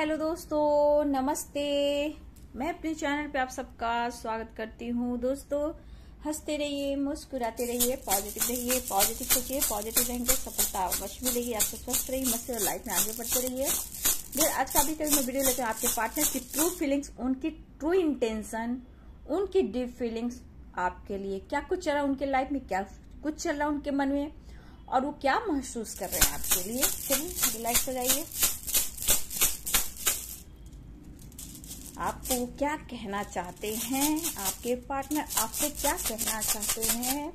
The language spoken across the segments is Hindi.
हेलो दोस्तों नमस्ते मैं अपने चैनल पे आप सबका स्वागत करती हूँ दोस्तों हंसते रहिए मुस्कुराते रहिए पॉजिटिव रहिए पॉजिटिव सोचिए पॉजिटिव रहेंगे सफलता अवश्य मिलेगी आपको स्वस्थ रहिए मस्त और लाइफ में आगे बढ़ते रहिए फिर आज का भी कभी मैं वीडियो लेकर आपके पार्टनर की ट्रू फीलिंग्स उनकी ट्रू इंटेंशन उनकी डीप फीलिंग्स आपके लिए क्या कुछ चल रहा है उनके लाइफ में क्या कुछ चल रहा है उनके मन में और वो क्या महसूस कर रहे हैं आपके लिए चलिए रिलैक्स हो जाइए आपको क्या कहना चाहते हैं आपके पार्टनर आपको क्या कहना चाहते हैं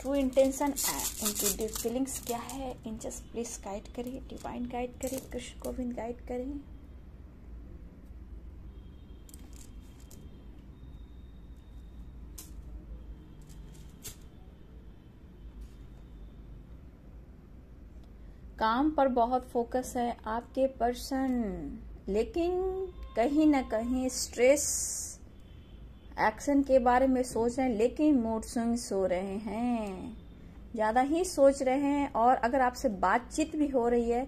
ट्रू इंटेंशन एंड उनकी डीप फीलिंग्स क्या है इन जस्ट प्लीज गाइड करें डिवाइन गाइड करें कृष्ण गोविंद गाइड करें काम पर बहुत फोकस है आपके पर्सन लेकिन कहीं ना कहीं स्ट्रेस एक्शन के बारे में सोच रहे हैं लेकिन मूड स्विंग सो रहे हैं ज़्यादा ही सोच रहे हैं और अगर आपसे बातचीत भी हो रही है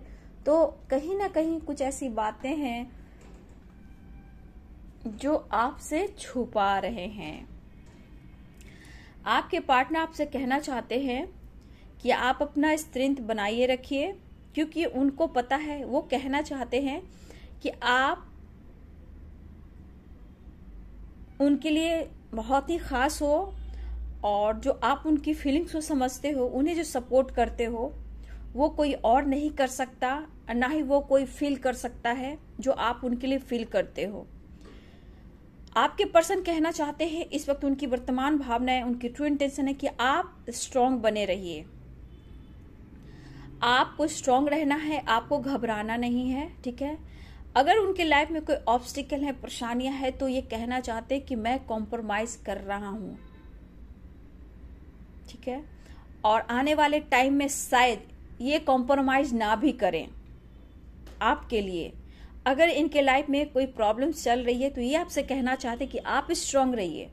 तो कहीं ना कहीं कुछ ऐसी बातें हैं जो आपसे छुपा रहे हैं आपके पार्टनर आपसे कहना चाहते हैं कि आप अपना स्त्रिंत बनाइए रखिए क्योंकि उनको पता है वो कहना चाहते हैं कि आप उनके लिए बहुत ही खास हो और जो आप उनकी फीलिंग्स को समझते हो उन्हें जो सपोर्ट करते हो वो कोई और नहीं कर सकता ना ही वो कोई फील कर सकता है जो आप उनके लिए फील करते हो आपके पर्सन कहना चाहते हैं इस वक्त उनकी वर्तमान भावना है उनकी ट्रू इंटेंशन है कि आप स्ट्रांग बने रहिए आपको स्ट्रांग रहना है आपको घबराना नहीं है ठीक है अगर उनके लाइफ में कोई ऑब्स्टिकल है परेशानियां हैं तो ये कहना चाहते हैं कि मैं कॉम्प्रोमाइज कर रहा हूं ठीक है और आने वाले टाइम में शायद ये कॉम्प्रोमाइज ना भी करें आपके लिए अगर इनके लाइफ में कोई प्रॉब्लम चल रही है तो ये आपसे कहना चाहते कि आप स्ट्रांग रहिए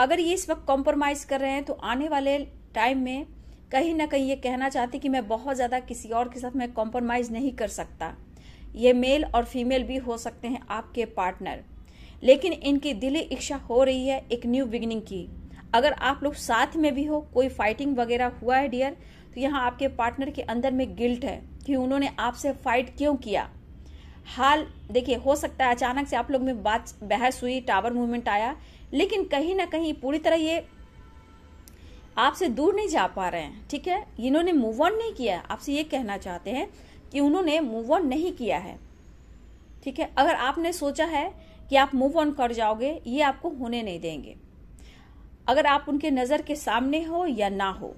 अगर ये इस वक्त कॉम्प्रोमाइज कर रहे हैं तो आने वाले टाइम में कहीं ना कहीं ये कहना चाहते कि मैं बहुत ज़्यादा किसी और के साथ मैं कॉम्प्रोमाइज़ नहीं कर सकता ये मेल और फीमेल भी हो सकते हैं आपके पार्टनर लेकिन इनकी दिली इच्छा हो रही है एक न्यू बिगनिंग की अगर आप लोग साथ में भी हो कोई फाइटिंग वगैरह हुआ है डियर तो यहाँ आपके पार्टनर के अंदर में गिल्ट है कि उन्होंने आपसे फाइट क्यों किया हाल देखिए हो सकता है अचानक से आप लोग में बात बहस हुई टावर मूवमेंट आया लेकिन कहीं ना कहीं पूरी तरह ये आपसे दूर नहीं जा पा रहे हैं ठीक है इन्होंने मूव ऑन नहीं किया आपसे ये कहना चाहते हैं कि उन्होंने मूव ऑन नहीं किया है ठीक है अगर आपने सोचा है कि आप मूव ऑन कर जाओगे ये आपको होने नहीं देंगे अगर आप उनके नज़र के सामने हो या ना हो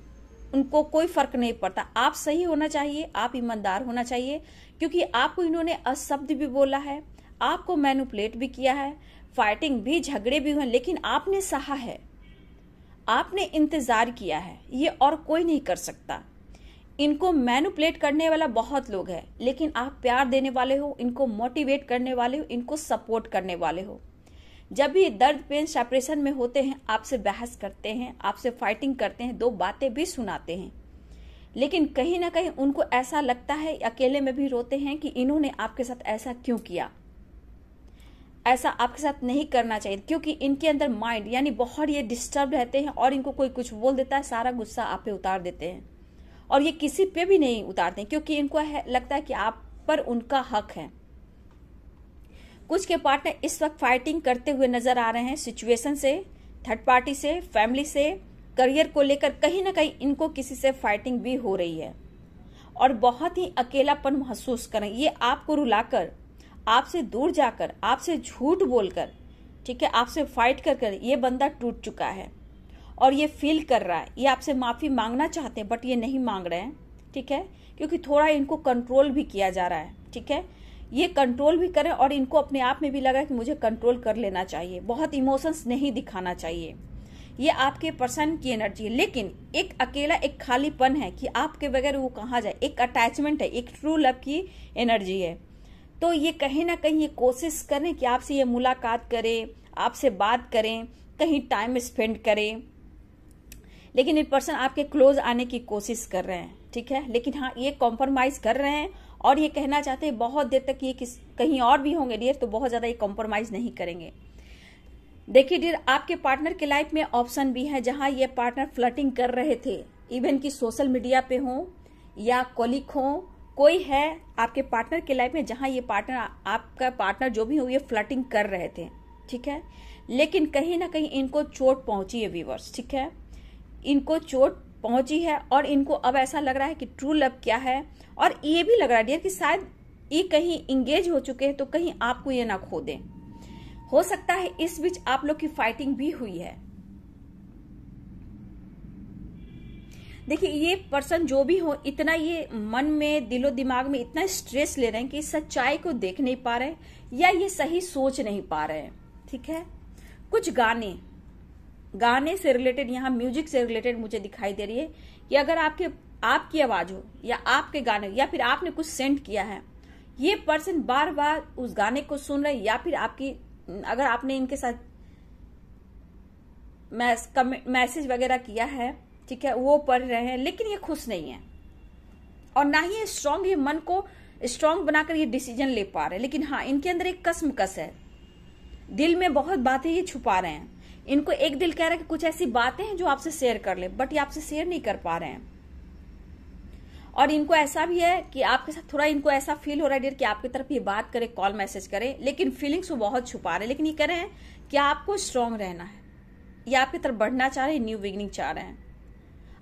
उनको कोई फर्क नहीं पड़ता आप सही होना चाहिए आप ईमानदार होना चाहिए क्योंकि आपको इन्होंने अशब्द भी बोला है आपको मैनुपलेट भी किया है फाइटिंग भी झगड़े भी हुए लेकिन आपने सहा है आपने इंतजार किया है ये और कोई नहीं कर सकता इनको मैनुपलेट करने वाला बहुत लोग है लेकिन आप प्यार देने वाले हो इनको मोटिवेट करने वाले हो इनको सपोर्ट करने वाले हो जब भी दर्द पेन सेपरेशन में होते हैं आपसे बहस करते हैं आपसे फाइटिंग करते हैं दो बातें भी सुनाते हैं लेकिन कहीं ना कहीं उनको ऐसा लगता है अकेले में भी रोते हैं कि इन्होंने आपके साथ ऐसा क्यों किया ऐसा आपके साथ नहीं करना चाहिए क्योंकि इनके अंदर माइंड यानी बहुत ये डिस्टर्ब रहते हैं और इनको कोई कुछ बोल देता है सारा गुस्सा आप पे उतार देते हैं और ये किसी पे भी नहीं उतारते क्योंकि इनको है, लगता है कि आप पर उनका हक है कुछ के पार्टनर इस वक्त फाइटिंग करते हुए नजर आ रहे हैं सिचुएशन से थर्ड पार्टी से फैमिली से करियर को लेकर कहीं ना कहीं इनको किसी से फाइटिंग भी हो रही है और बहुत ही अकेलापन महसूस करें ये आपको रुलाकर आपसे दूर जाकर आपसे झूठ बोलकर ठीक है आपसे फाइट कर कर ये बंदा टूट चुका है और ये फील कर रहा है ये आपसे माफ़ी मांगना चाहते हैं बट ये नहीं मांग रहे हैं ठीक है क्योंकि थोड़ा इनको कंट्रोल भी किया जा रहा है ठीक है ये कंट्रोल भी करें और इनको अपने आप में भी लगा कि मुझे कंट्रोल कर लेना चाहिए बहुत इमोशंस नहीं दिखाना चाहिए ये आपके पर्सन की एनर्जी है लेकिन एक अकेला एक खालीपन है कि आपके बगैर वो कहाँ जाए एक अटैचमेंट है एक ट्रू लव की एनर्जी है तो ये कहीं ना कहीं ये कोशिश करें कि आपसे ये मुलाकात करें आपसे बात करें कहीं टाइम स्पेंड करें लेकिन ये पर्सन आपके क्लोज आने की कोशिश कर रहे हैं ठीक है लेकिन हाँ ये कॉम्प्रोमाइज कर रहे हैं और ये कहना चाहते हैं बहुत देर तक ये किस कहीं और भी होंगे डियर तो बहुत ज़्यादा ये कॉम्प्रोमाइज नहीं करेंगे देखिए डियर आपके पार्टनर के लाइफ में ऑप्शन भी है जहां ये पार्टनर फ्लटिंग कर रहे थे इवन कि सोशल मीडिया पे हों या कोलिक हो कोई है आपके पार्टनर के लाइफ में जहां ये पार्टनर आपका पार्टनर जो भी हो ये फ्लटिंग कर रहे थे ठीक है लेकिन कहीं ना कहीं इनको चोट पहुंची है व्यूवर्स ठीक है इनको चोट पहुंची है और इनको अब ऐसा लग रहा है कि ट्रू लव क्या है और ये भी लग रहा है डियर कि शायद ये कहीं इंगेज हो चुके हैं तो कहीं आपको ये ना खो दे हो सकता है इस बीच आप लोग की फाइटिंग भी हुई है देखिए ये पर्सन जो भी हो इतना ये मन में दिलो दिमाग में इतना स्ट्रेस ले रहे हैं कि सच्चाई को देख नहीं पा रहे या ये सही सोच नहीं पा रहे ठीक है कुछ गाने गाने से रिलेटेड यहाँ म्यूजिक से रिलेटेड मुझे दिखाई दे रही है कि अगर आपके आपकी आवाज हो या आपके गाने या फिर आपने कुछ सेंड किया है ये पर्सन बार बार उस गाने को सुन रहे या फिर आपकी अगर आपने इनके साथ मैसेज वगैरह किया है ठीक है वो पढ़ रहे हैं लेकिन ये खुश नहीं है और ना ही ये स्ट्रांग ये मन को स्ट्रांग बनाकर ये डिसीजन ले पा रहे हैं लेकिन हाँ इनके अंदर एक कसम कस है दिल में बहुत बातें ये छुपा रहे हैं इनको एक दिल कह रहा है कि कुछ ऐसी बातें हैं जो आपसे शेयर कर ले बट ये आपसे शेयर नहीं कर पा रहे हैं और इनको ऐसा भी है कि आपके साथ थोड़ा इनको ऐसा फील हो रहा है डियर कि आपकी तरफ ये बात करे कॉल मैसेज करे लेकिन फीलिंग्स वो बहुत छुपा रहे लेकिन ये कह रहे हैं कि आपको स्ट्रांग रहना है ये आपकी तरफ बढ़ना चाह रहे हैं न्यू बिगनिंग चाह रहे हैं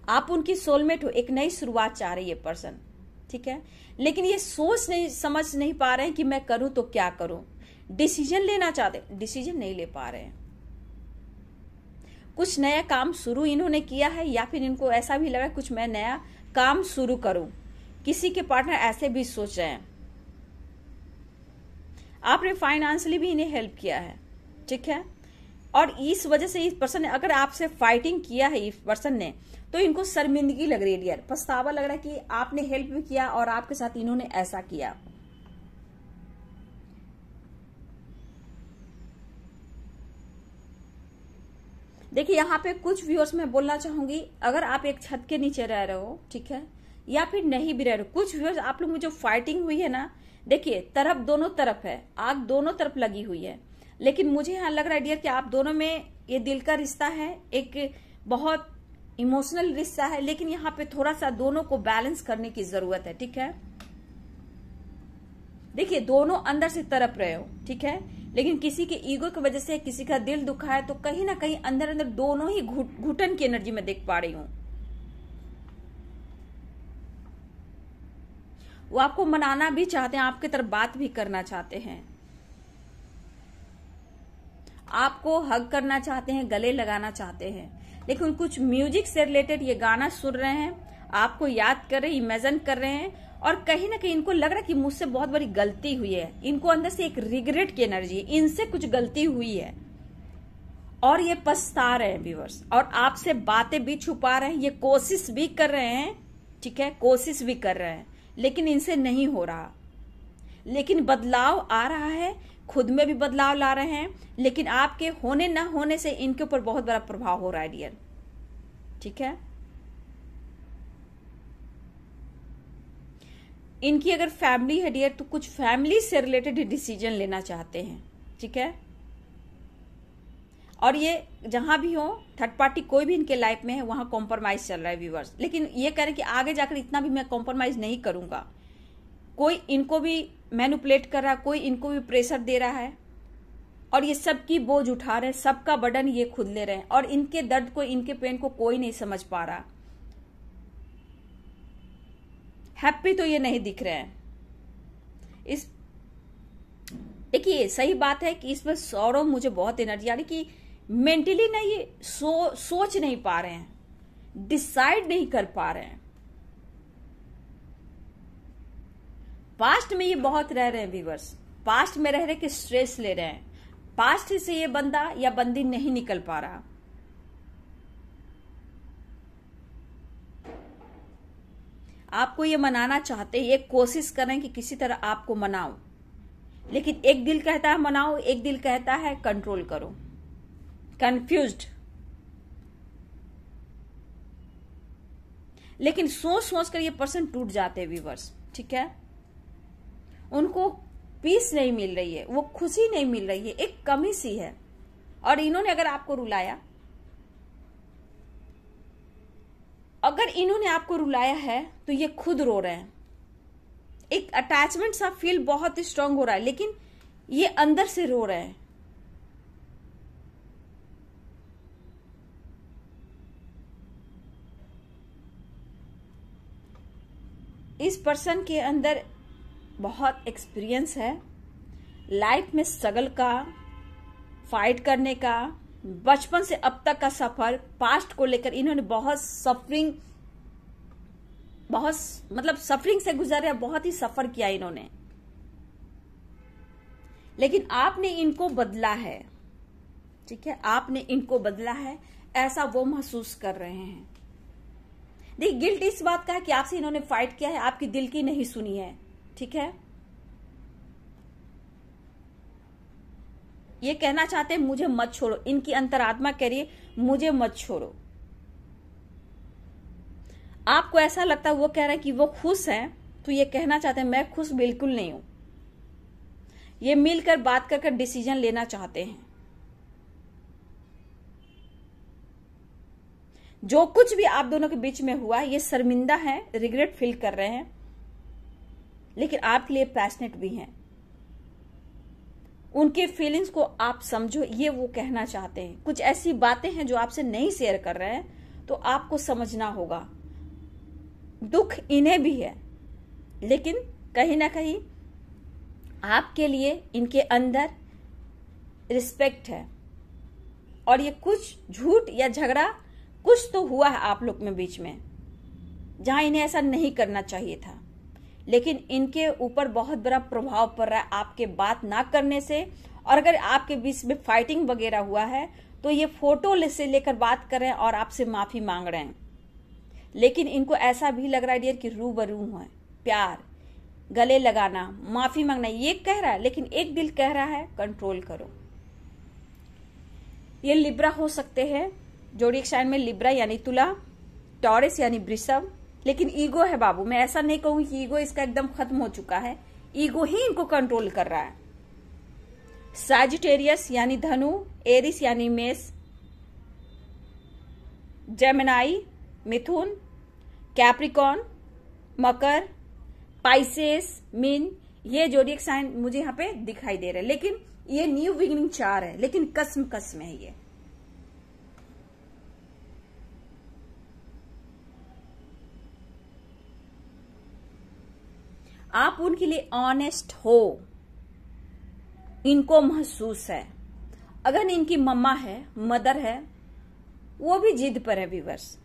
आप उनकी सोलमेट हो एक नई शुरुआत चाह रही है पर्सन ठीक है लेकिन ये सोच नहीं समझ नहीं पा रहे हैं कि मैं करूं तो क्या करूं डिसीजन लेना चाहते डिसीजन नहीं ले पा रहे हैं कुछ नया काम शुरू इन्होंने किया है या फिर इनको ऐसा भी लगा कुछ मैं नया काम शुरू करूं किसी के पार्टनर ऐसे भी सोच रहे हैं आपने फाइनेंशियली भी इन्हें हेल्प किया है ठीक है और इस वजह से इस पर्सन ने अगर आपसे फाइटिंग किया है इस पर्सन ने तो इनको शर्मिंदगी लग रही है डियर पछतावा लग रहा है कि आपने हेल्प भी किया और आपके साथ इन्होंने ऐसा किया देखिए यहाँ पे कुछ व्यूअर्स मैं बोलना चाहूंगी अगर आप एक छत के नीचे रह रहे हो ठीक है या फिर नहीं भी रह रहे हो कुछ व्यूअर्स आप लोग में जो फाइटिंग हुई है ना देखिए तरफ दोनों तरफ है आग दोनों तरफ लगी हुई है लेकिन मुझे यहाँ लग रहा है डियर कि आप दोनों में ये दिल का रिश्ता है एक बहुत इमोशनल रिश्ता है लेकिन यहाँ पे थोड़ा सा दोनों को बैलेंस करने की जरूरत है ठीक है देखिए दोनों अंदर से तरफ रहे हो ठीक है लेकिन किसी के ईगो की वजह से किसी का दिल दुखा है तो कहीं ना कहीं अंदर अंदर दोनों ही घुटन गुट, की एनर्जी में देख पा रही हूं वो आपको मनाना भी चाहते हैं आपकी तरफ बात भी करना चाहते हैं आपको हग करना चाहते हैं गले लगाना चाहते हैं लेकिन कुछ म्यूजिक से रिलेटेड ये गाना सुन रहे हैं आपको याद कर रहे इमेजन कर रहे हैं और कहीं ना कहीं इनको लग रहा है कि मुझसे बहुत बड़ी गलती हुई है इनको अंदर से एक रिग्रेट की एनर्जी इनसे कुछ गलती हुई है और ये पछता रहे हैं व्यूवर्स और आपसे बातें भी छुपा रहे हैं ये कोशिश भी कर रहे हैं ठीक है कोशिश भी कर रहे हैं लेकिन इनसे नहीं हो रहा लेकिन बदलाव आ रहा है खुद में भी बदलाव ला रहे हैं लेकिन आपके होने ना होने से इनके ऊपर बहुत बड़ा प्रभाव हो रहा है डियर ठीक है इनकी अगर फैमिली है डियर तो कुछ फैमिली से रिलेटेड डिसीजन लेना चाहते हैं ठीक है और ये जहां भी हो थर्ड पार्टी कोई भी इनके लाइफ में है वहां कॉम्प्रोमाइज चल रहा है व्यूवर्स लेकिन ये कह रहे कि आगे जाकर इतना भी मैं कॉम्प्रोमाइज नहीं करूंगा कोई इनको भी मैनुपलेट कर रहा कोई इनको भी प्रेशर दे रहा है और ये सबकी बोझ उठा रहे हैं सबका बर्डन ये खुद ले रहे हैं और इनके दर्द को इनके पेन को कोई नहीं समझ पा रहा हैप्पी तो ये नहीं दिख रहे हैं इस देखिए सही बात है कि इसमें सौरव मुझे बहुत एनर्जी आ रही कि मेंटली ना ये सो, सोच नहीं पा रहे हैं डिसाइड नहीं कर पा रहे हैं पास्ट में ये बहुत रह रहे हैं व्यूवर्स पास्ट में रह रहे कि स्ट्रेस ले रहे हैं पास्ट से ये बंदा या बंदी नहीं निकल पा रहा आपको ये मनाना चाहते हैं ये कोशिश करें कि किसी तरह आपको मनाओ लेकिन एक दिल कहता है मनाओ एक दिल कहता है कंट्रोल करो कंफ्यूज लेकिन सोच सोच कर ये पर्सन टूट जाते हैं व्यूवर्स ठीक है उनको पीस नहीं मिल रही है वो खुशी नहीं मिल रही है एक कमी सी है और इन्होंने अगर आपको रुलाया अगर इन्होंने आपको रुलाया है तो ये खुद रो रहे हैं एक अटैचमेंट सा फील बहुत ही स्ट्रांग हो रहा है लेकिन ये अंदर से रो रहे हैं इस पर्सन के अंदर बहुत एक्सपीरियंस है लाइफ में स्ट्रगल का फाइट करने का बचपन से अब तक का सफर पास्ट को लेकर इन्होंने बहुत सफरिंग बहुत मतलब सफरिंग से गुजारा बहुत ही सफर किया इन्होंने लेकिन आपने इनको बदला है ठीक है आपने इनको बदला है ऐसा वो महसूस कर रहे हैं देखिए गिल्ट इस बात का है कि आपसे इन्होंने फाइट किया है आपकी दिल की नहीं सुनी है ठीक है ये कहना चाहते हैं मुझे मत छोड़ो इनकी अंतरात्मा कह रही है मुझे मत छोड़ो आपको ऐसा लगता है वो कह रहा है कि वो खुश है तो ये कहना चाहते हैं मैं खुश बिल्कुल नहीं हूं ये मिलकर बात कर कर डिसीजन लेना चाहते हैं जो कुछ भी आप दोनों के बीच में हुआ ये शर्मिंदा है रिग्रेट फील कर रहे हैं लेकिन आपके लिए पैशनेट भी हैं उनके फीलिंग्स को आप समझो ये वो कहना चाहते हैं कुछ ऐसी बातें हैं जो आपसे नहीं शेयर कर रहे हैं तो आपको समझना होगा दुख इन्हें भी है लेकिन कहीं ना कहीं आपके लिए इनके अंदर रिस्पेक्ट है और ये कुछ झूठ या झगड़ा कुछ तो हुआ है आप लोग में बीच में जहां इन्हें ऐसा नहीं करना चाहिए था लेकिन इनके ऊपर बहुत बड़ा प्रभाव पड़ रहा है आपके बात ना करने से और अगर आपके बीच में फाइटिंग वगैरह हुआ है तो ये फोटो से लेकर बात कर रहे हैं और आपसे माफी मांग रहे हैं लेकिन इनको ऐसा भी लग रहा है डियर कि रू बरू है प्यार गले लगाना माफी मांगना ये कह रहा है लेकिन एक दिल कह रहा है कंट्रोल करो ये लिब्रा हो सकते हैं जोड़ी शायन में लिब्रा यानी तुला टॉरिस यानी वृषभ लेकिन ईगो है बाबू मैं ऐसा नहीं कहूंगी कि ईगो इसका एकदम खत्म हो चुका है ईगो ही इनको कंट्रोल कर रहा है साजिटेरियस यानी धनु एरिस यानी मेष जेमिनाई मिथुन कैप्रिकॉन मकर पाइसेस मीन ये जोडियक साइन मुझे यहाँ पे दिखाई दे रहा है लेकिन ये न्यू बिगिनिंग चार है लेकिन कसम कसम है ये आप उनके लिए ऑनेस्ट हो इनको महसूस है अगर इनकी मम्मा है मदर है वो भी जिद पर है विवर्स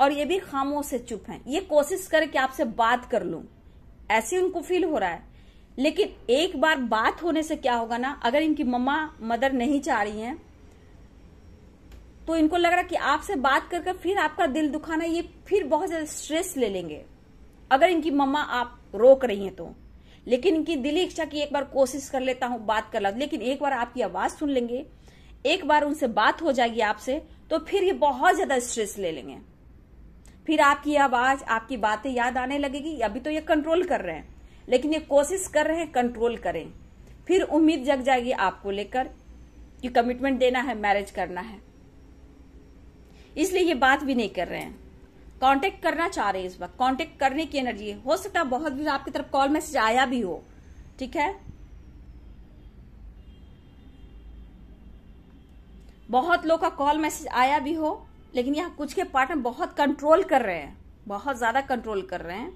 और ये भी खामोश से चुप हैं ये कोशिश करें कि आपसे बात कर लूं ऐसे उनको फील हो रहा है लेकिन एक बार बात होने से क्या होगा ना अगर इनकी मम्मा मदर नहीं चाह रही हैं तो इनको लग रहा कि आपसे बात करके फिर आपका दिल दुखाना ये फिर बहुत ज्यादा स्ट्रेस ले लेंगे अगर इनकी मम्मा आप रोक रही हैं तो लेकिन इनकी दिली इच्छा की एक बार कोशिश कर लेता हूं बात कर ला लेकिन एक बार आपकी आवाज सुन लेंगे एक बार उनसे बात हो जाएगी आपसे तो फिर ये बहुत ज्यादा स्ट्रेस ले लेंगे फिर आपकी आवाज आपकी बातें याद आने लगेगी अभी तो ये कंट्रोल कर रहे हैं लेकिन ये कोशिश कर रहे हैं कंट्रोल करें फिर उम्मीद जग जाएगी आपको लेकर कि कमिटमेंट देना है मैरिज करना है इसलिए ये बात भी नहीं कर रहे हैं कांटेक्ट करना चाह रहे हैं इस वक्त कांटेक्ट करने की एनर्जी हो सकता है बहुत भी आपकी तरफ कॉल मैसेज आया भी हो ठीक है बहुत लोग का कॉल मैसेज आया भी हो लेकिन यहां कुछ के पार्टनर बहुत कंट्रोल कर रहे हैं बहुत ज्यादा कंट्रोल कर रहे हैं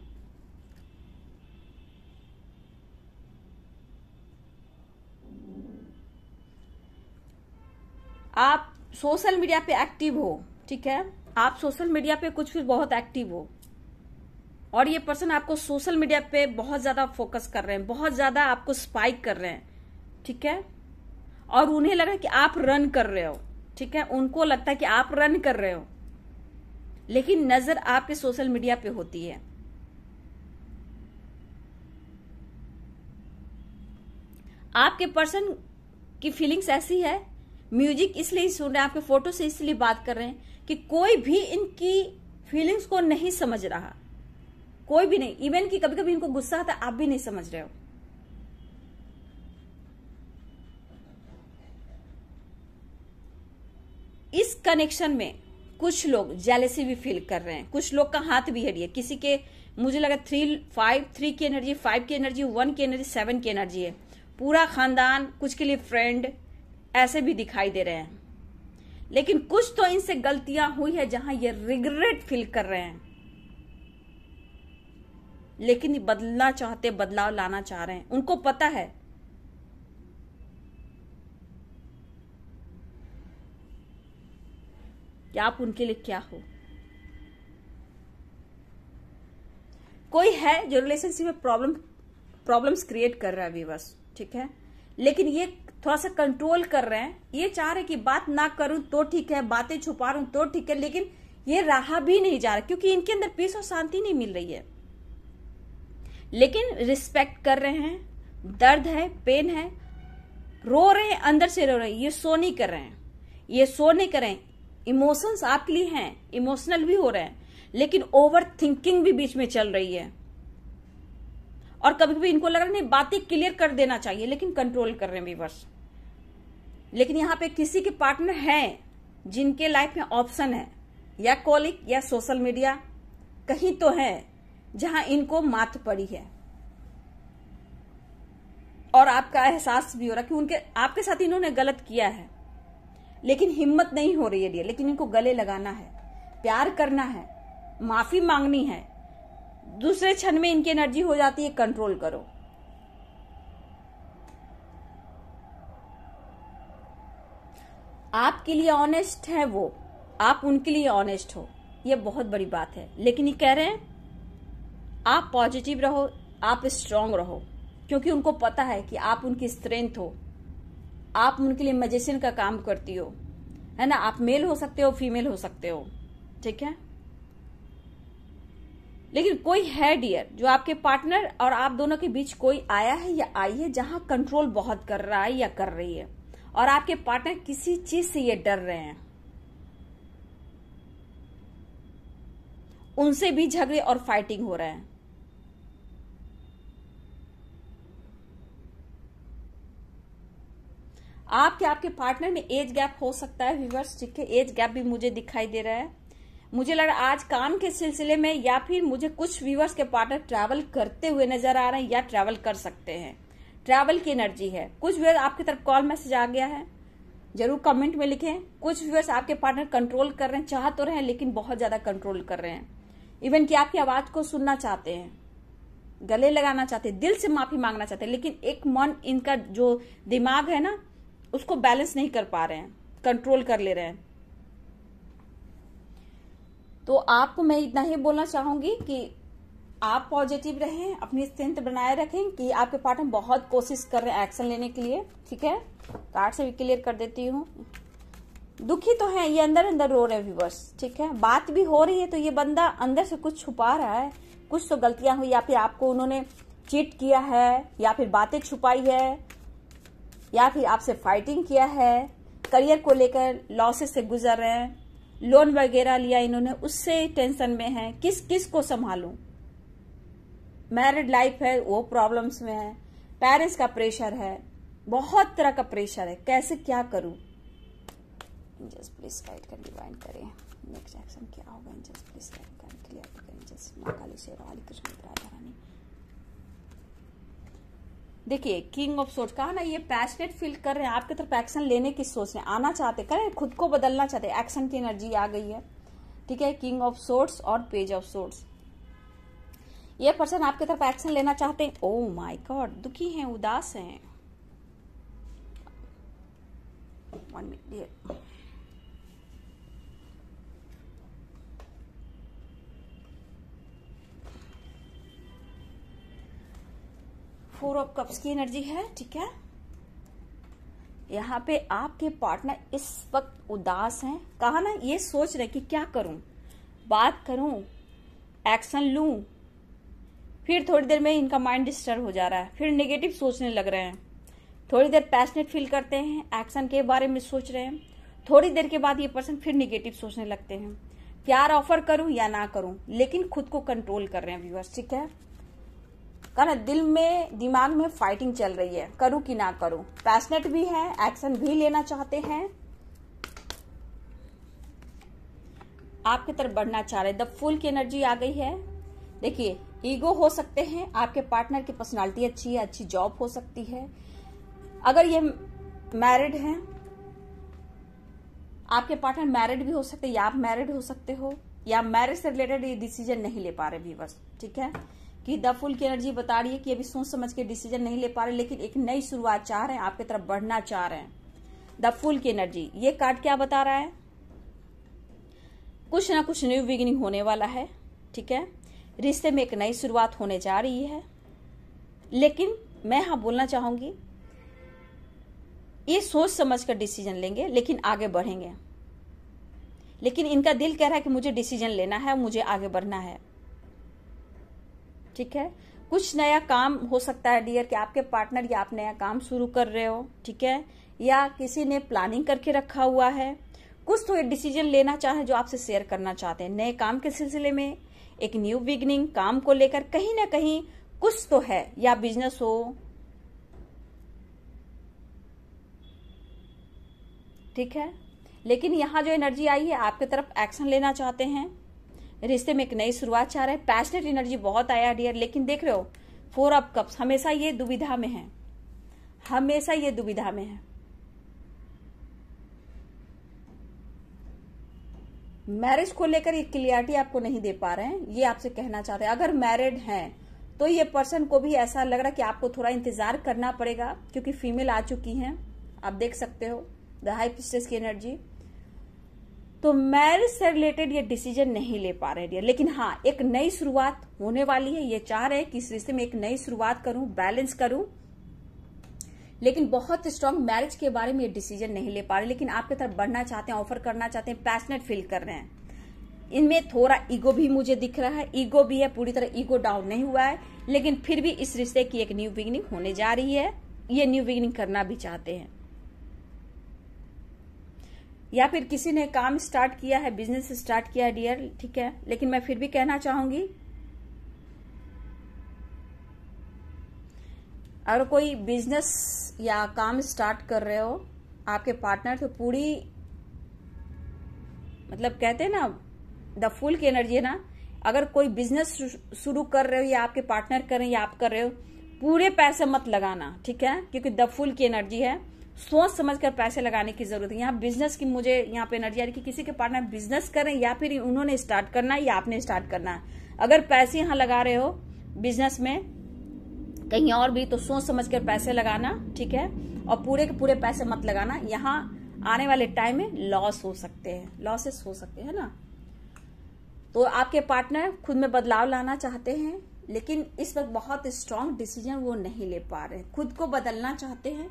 आप सोशल मीडिया पे एक्टिव हो ठीक है आप सोशल मीडिया पे कुछ भी बहुत एक्टिव हो और ये पर्सन आपको सोशल मीडिया पे बहुत ज्यादा फोकस कर रहे हैं बहुत ज्यादा आपको स्पाइक कर रहे हैं ठीक है और उन्हें लग रहा है कि आप रन कर रहे हो ठीक है उनको लगता है कि आप रन कर रहे हो लेकिन नजर आपके सोशल मीडिया पे होती है आपके पर्सन की फीलिंग्स ऐसी है म्यूजिक इसलिए सुन रहे हैं आपके फोटो से इसलिए बात कर रहे हैं कि कोई भी इनकी फीलिंग्स को नहीं समझ रहा कोई भी नहीं इवन कि कभी कभी इनको गुस्सा आता आप भी नहीं समझ रहे हो इस कनेक्शन में कुछ लोग जेलेसी भी फील कर रहे हैं कुछ लोग का हाथ भी हटी है किसी के मुझे लगा थ्री फाइव थ्री की एनर्जी फाइव की एनर्जी वन की एनर्जी सेवन की एनर्जी है पूरा खानदान कुछ के लिए फ्रेंड ऐसे भी दिखाई दे रहे हैं लेकिन कुछ तो इनसे गलतियां हुई है जहां ये रिग्रेट फील कर रहे हैं लेकिन बदलना चाहते बदलाव लाना चाह रहे हैं उनको पता है कि आप उनके लिए क्या हो कोई है जो रिलेशनशिप में प्रॉब्लम प्रॉब्लम्स क्रिएट कर रहा है व्यूवर्स ठीक है लेकिन ये थोड़ा सा कंट्रोल कर रहे हैं ये चाह रहे कि बात ना करूं तो ठीक है बातें छुपा रू तो ठीक है लेकिन ये रहा भी नहीं जा रहा क्योंकि इनके अंदर पीस और शांति नहीं मिल रही है लेकिन रिस्पेक्ट कर रहे हैं दर्द है पेन है रो रहे हैं अंदर से रो रहे हैं ये सो नहीं कर रहे हैं ये सो नहीं कर रहे हैं इमोशंस आपके लिए हैं इमोशनल भी हो रहे हैं लेकिन ओवर थिंकिंग भी बीच में चल रही है और कभी कभी इनको लग रहा नहीं बातें क्लियर कर देना चाहिए लेकिन कंट्रोल कर रहे हैं विवर्स लेकिन यहाँ पे किसी के पार्टनर हैं जिनके लाइफ में ऑप्शन है या कॉलिक या सोशल मीडिया कहीं तो है जहां इनको मात पड़ी है और आपका एहसास भी हो रहा कि उनके आपके साथ इन्होंने गलत किया है लेकिन हिम्मत नहीं हो रही है लेकिन इनको गले लगाना है प्यार करना है माफी मांगनी है दूसरे क्षण में इनकी एनर्जी हो जाती है कंट्रोल करो आपके लिए ऑनेस्ट है वो आप उनके लिए ऑनेस्ट हो ये बहुत बड़ी बात है लेकिन ये कह रहे हैं आप पॉजिटिव रहो आप स्ट्रांग रहो क्योंकि उनको पता है कि आप उनकी स्ट्रेंथ हो आप उनके लिए मजेशन का काम करती हो है ना आप मेल हो सकते हो फीमेल हो सकते हो ठीक है लेकिन कोई है डियर जो आपके पार्टनर और आप दोनों के बीच कोई आया है या आई है जहां कंट्रोल बहुत कर रहा है या कर रही है और आपके पार्टनर किसी चीज से ये डर रहे हैं उनसे भी झगड़े और फाइटिंग हो रहे हैं आपके आपके पार्टनर में एज गैप हो सकता है व्यूवर्स ठीक है एज गैप भी मुझे दिखाई दे रहा है मुझे लग आज काम के सिलसिले में या फिर मुझे कुछ व्यूवर्स के पार्टनर ट्रैवल करते हुए नजर आ रहे हैं या ट्रैवल कर सकते हैं ट्रैवल की एनर्जी है कुछ व्यूअर्स आपकी तरफ कॉल मैसेज आ गया है जरूर कमेंट में लिखें कुछ व्यूअर्स आपके पार्टनर कंट्रोल कर रहे हैं चाह तो रहे हैं लेकिन बहुत ज्यादा कंट्रोल कर रहे हैं इवन कि आपकी आवाज को सुनना चाहते हैं गले लगाना चाहते हैं दिल से माफी मांगना चाहते हैं लेकिन एक मन इनका जो दिमाग है ना उसको बैलेंस नहीं कर पा रहे हैं कंट्रोल कर ले रहे हैं तो आपको मैं इतना ही बोलना चाहूंगी कि आप पॉजिटिव रहें अपनी स्ट्रेंथ बनाए रखें कि आपके पार्टनर बहुत कोशिश कर रहे हैं एक्शन लेने के लिए ठीक है कार्ड से भी क्लियर कर देती हूँ दुखी तो है ये अंदर अंदर रो रहे व्यूवर्स ठीक है बात भी हो रही है तो ये बंदा अंदर से कुछ छुपा रहा है कुछ तो गलतियां हुई या फिर आपको उन्होंने चीट किया है या फिर बातें छुपाई है या फिर आपसे फाइटिंग किया है करियर को लेकर लॉसेस से गुजर रहे हैं लोन वगैरह लिया इन्होंने उससे टेंशन में है किस किस को संभालू मैरिड लाइफ है वो प्रॉब्लम्स में है पेरेंट्स का प्रेशर है बहुत तरह का प्रेशर है कैसे क्या करूं जस्ट प्लीज गाइड कर डिवाइन करें नेक्स्ट एक्शन क्या होगा जस्ट प्लीज गाइड कर क्लियर करें जस्ट महाकाली काली सेवा कृष्ण राधा रानी देखिए किंग ऑफ सोच कहा ना ये पैशनेट फील कर रहे हैं आपके तरफ एक्शन लेने की सोच रहे आना चाहते करें खुद को बदलना चाहते एक्शन की एनर्जी आ गई है ठीक है किंग ऑफ सोर्ट्स और पेज ऑफ सोर्ट्स ये पर्सन आपके तरफ एक्शन लेना चाहते हैं ओ माय गॉड दुखी हैं उदास हैं फोर ऑफ कप्स की एनर्जी है ठीक है यहाँ पे आपके पार्टनर इस वक्त उदास हैं कहा ना ये सोच रहे कि क्या करूं बात करूं एक्शन लू फिर थोड़ी देर में इनका माइंड डिस्टर्ब हो जा रहा है फिर नेगेटिव सोचने लग रहे हैं थोड़ी देर पैशनेट फील करते हैं एक्शन के बारे में सोच रहे हैं थोड़ी देर के बाद ये पर्सन फिर निगेटिव सोचने लगते हैं प्यार ऑफर करूं या ना करूं लेकिन खुद को कंट्रोल कर रहे हैं व्यूअर्स ठीक है कारण दिल में दिमाग में फाइटिंग चल रही है करूं कि ना करूं पैशनेट भी है एक्शन भी लेना चाहते हैं आपके तरफ बढ़ना चाह रहे द फुल की एनर्जी आ गई है देखिए ईगो हो सकते हैं आपके पार्टनर की पर्सनालिटी अच्छी है अच्छी जॉब हो सकती है अगर ये मैरिड है आपके पार्टनर मैरिड भी हो सकते या आप मैरिड हो सकते हो या मैरिज से रिलेटेड ये डिसीजन नहीं ले पा रहे बस ठीक है कि द फुल की एनर्जी बता रही है कि अभी सोच समझ के डिसीजन नहीं ले पा रहे लेकिन एक नई शुरुआत चाह रहे हैं आपकी तरफ बढ़ना चाह रहे हैं द फुल की एनर्जी ये कार्ड क्या बता रहा है कुछ ना कुछ न्यू बिगिनिंग होने वाला है ठीक है रिश्ते में एक नई शुरुआत होने जा रही है लेकिन मैं हाँ बोलना चाहूंगी ये सोच समझ कर डिसीजन लेंगे लेकिन आगे बढ़ेंगे लेकिन इनका दिल कह रहा है कि मुझे डिसीजन लेना है मुझे आगे बढ़ना है ठीक है कुछ नया काम हो सकता है डियर कि आपके पार्टनर या आप नया काम शुरू कर रहे हो ठीक है या किसी ने प्लानिंग करके रखा हुआ है कुछ तो डिसीजन लेना चाहे जो आपसे शेयर करना चाहते हैं नए काम के सिलसिले में एक न्यू बिगनिंग काम को लेकर कहीं ना कहीं कुछ तो है या बिजनेस हो ठीक है लेकिन यहां जो एनर्जी आई है आपके तरफ एक्शन लेना चाहते हैं रिश्ते में एक नई शुरुआत चाह रहे हैं पैशनेट एनर्जी बहुत आया डियर लेकिन देख रहे हो फोर ऑफ कप्स हमेशा ये दुविधा में है हमेशा ये दुविधा में है मैरिज को लेकर ये क्लियरिटी आपको नहीं दे पा रहे हैं ये आपसे कहना चाहते हैं अगर मैरिड हैं तो ये पर्सन को भी ऐसा लग रहा है कि आपको थोड़ा इंतजार करना पड़ेगा क्योंकि फीमेल आ चुकी हैं आप देख सकते हो द हाई पिस्टेस की एनर्जी तो मैरिज से रिलेटेड ये डिसीजन नहीं ले पा रहे डियर लेकिन हाँ एक नई शुरुआत होने वाली है ये चाह रहे हैं कि इस रिश्ते में एक नई शुरुआत करूं बैलेंस करूं लेकिन बहुत स्ट्रांग मैरिज के बारे में ये डिसीजन नहीं ले पा रहे लेकिन आपके तरफ बढ़ना चाहते हैं ऑफर करना चाहते हैं पैशनेट फील कर रहे हैं इनमें थोड़ा ईगो भी मुझे दिख रहा है ईगो भी है पूरी तरह ईगो डाउन नहीं हुआ है लेकिन फिर भी इस रिश्ते की एक न्यू बिगिनिंग होने जा रही है ये न्यू बिगिनिंग करना भी चाहते हैं या फिर किसी ने काम स्टार्ट किया है बिजनेस स्टार्ट किया है डियर ठीक है लेकिन मैं फिर भी कहना चाहूंगी अगर कोई बिजनेस या काम स्टार्ट कर रहे हो आपके पार्टनर तो पूरी मतलब कहते हैं ना द फुल की एनर्जी है ना अगर कोई बिजनेस शुरू कर रहे हो या आपके पार्टनर कर रहे हो या आप कर रहे हो पूरे पैसे मत लगाना ठीक है क्योंकि द फुल की एनर्जी है सोच समझ कर पैसे लगाने की जरूरत है यहाँ बिजनेस की मुझे यहाँ पे एनर्जी आ रही कि किसी के पार्टनर बिजनेस करें या फिर उन्होंने स्टार्ट करना है या आपने स्टार्ट करना है अगर पैसे यहाँ लगा रहे हो बिजनेस में कहीं और भी तो सोच समझ कर पैसे लगाना ठीक है और पूरे के पूरे पैसे मत लगाना यहाँ आने वाले टाइम में लॉस हो सकते हैं लॉसेस हो सकते हैं ना तो आपके पार्टनर खुद में बदलाव लाना चाहते हैं लेकिन इस वक्त बहुत स्ट्रांग डिसीजन वो नहीं ले पा रहे खुद को बदलना चाहते हैं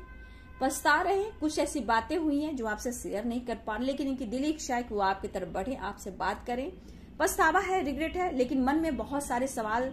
पछता रहे हैं कुछ ऐसी बातें हुई हैं जो आपसे शेयर नहीं कर पा रहे लेकिन इनकी दिली इच्छा है कि वो आपकी तरफ बढ़े आपसे बात करें पछतावा है रिग्रेट है लेकिन मन में बहुत सारे सवाल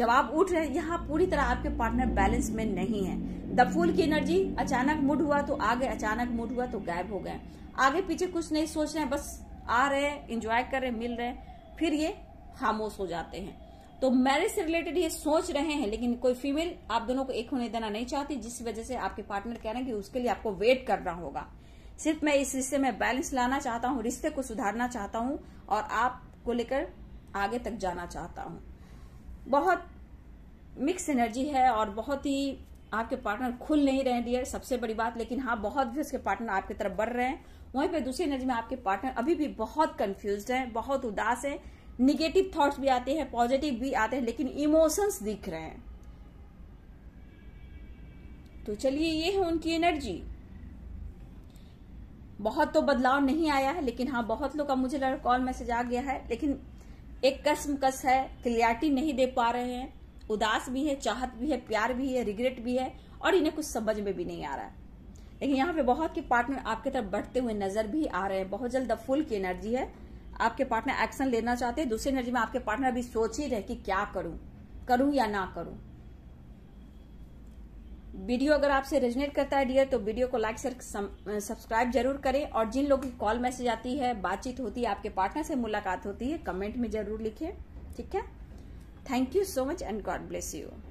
जवाब उठ रहे हैं यहाँ पूरी तरह आपके पार्टनर बैलेंस में नहीं है द फूल की एनर्जी अचानक मूड हुआ तो आ गए अचानक मूड हुआ तो गायब हो गए आगे पीछे कुछ नहीं सोच रहे बस आ रहे हैं इंजॉय कर रहे मिल रहे फिर ये खामोश हो जाते हैं तो मैरिज से रिलेटेड ये सोच रहे हैं लेकिन कोई फीमेल आप दोनों को एक होने देना नहीं चाहती जिस वजह से आपके पार्टनर कह रहे हैं कि उसके लिए आपको वेट करना होगा सिर्फ मैं इस रिश्ते में बैलेंस लाना चाहता हूँ रिश्ते को सुधारना चाहता हूँ और आपको लेकर आगे तक जाना चाहता हूँ बहुत मिक्स एनर्जी है और बहुत ही आपके पार्टनर खुल नहीं रहे डियर सबसे बड़ी बात लेकिन हाँ बहुत भी उसके पार्टनर आपकी तरफ बढ़ रहे हैं वहीं पर दूसरी एनर्जी में आपके पार्टनर अभी भी बहुत कंफ्यूज हैं बहुत उदास हैं निगेटिव थॉट्स भी आते हैं पॉजिटिव भी आते हैं लेकिन इमोशंस दिख रहे हैं तो चलिए ये है उनकी एनर्जी बहुत तो बदलाव नहीं आया है लेकिन हाँ बहुत लोग का मुझे लगा कॉल मैसेज आ गया है लेकिन एक कसम कस है क्लियरिटी नहीं दे पा रहे हैं उदास भी है चाहत भी है प्यार भी है रिग्रेट भी है और इन्हें कुछ समझ में भी नहीं आ रहा है लेकिन यहाँ पे बहुत के पार्टनर आपके तरफ बढ़ते हुए नजर भी आ रहे हैं बहुत जल्द फुल की एनर्जी है आपके पार्टनर एक्शन लेना चाहते हैं दूसरी एनर्जी में आपके पार्टनर अभी सोच ही रहे कि क्या करूं करूं या ना करूं वीडियो अगर आपसे रेजनेट करता है डियर तो वीडियो को लाइक शेयर सब्सक्राइब जरूर करें और जिन लोगों की कॉल मैसेज आती है बातचीत होती है आपके पार्टनर से मुलाकात होती है कमेंट में जरूर लिखें ठीक है thank you so much and God bless you